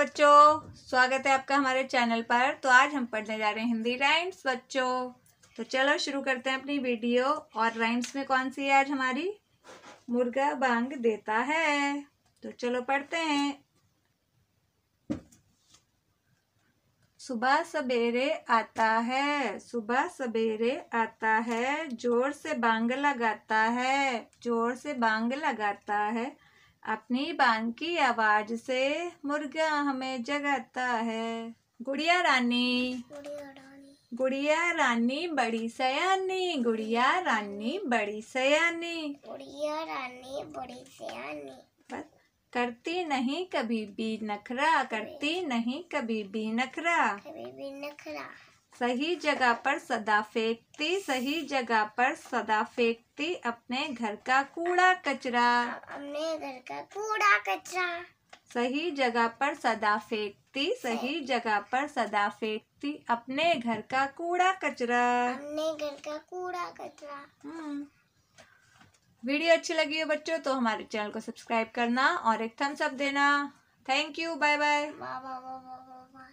बच्चों स्वागत है आपका हमारे चैनल पर तो आज हम पढ़ने जा रहे हैं हिंदी राइम्स बच्चों तो चलो शुरू करते हैं अपनी वीडियो और राइम्स में कौन सी है आज हमारी मुर्गा बांग देता है तो चलो पढ़ते हैं सुबह सवेरे आता है सुबह सवेरे आता है जोर से बांग लगाता है जोर से बांग लगाता है अपनी बांग की आवाज से मुर्गा हमें जगाता है गुड़िया रानी गुड़िया रानी बड़ी सयानी गुड़िया रानी बड़ी सयानी गुड़िया रानी बड़ी सयानी बस करती नहीं कभी भी नखरा करती नहीं कभी भी नखरा कभी भी नखरा सही जगह पर सदा फेंकती सही जगह पर सदा फेंकती अपने घर का कूड़ा कचरा अपने घर का कूड़ा कचरा सही जगह पर सदा फेंकती सही जगह पर सदा फेंकती अपने घर का कूड़ा कचरा अपने घर का कूड़ा कचरा हम्म। वीडियो अच्छी लगी हो बच्चों तो हमारे चैनल को सब्सक्राइब करना और एक थम्स अप देना थैंक यू बाय बाय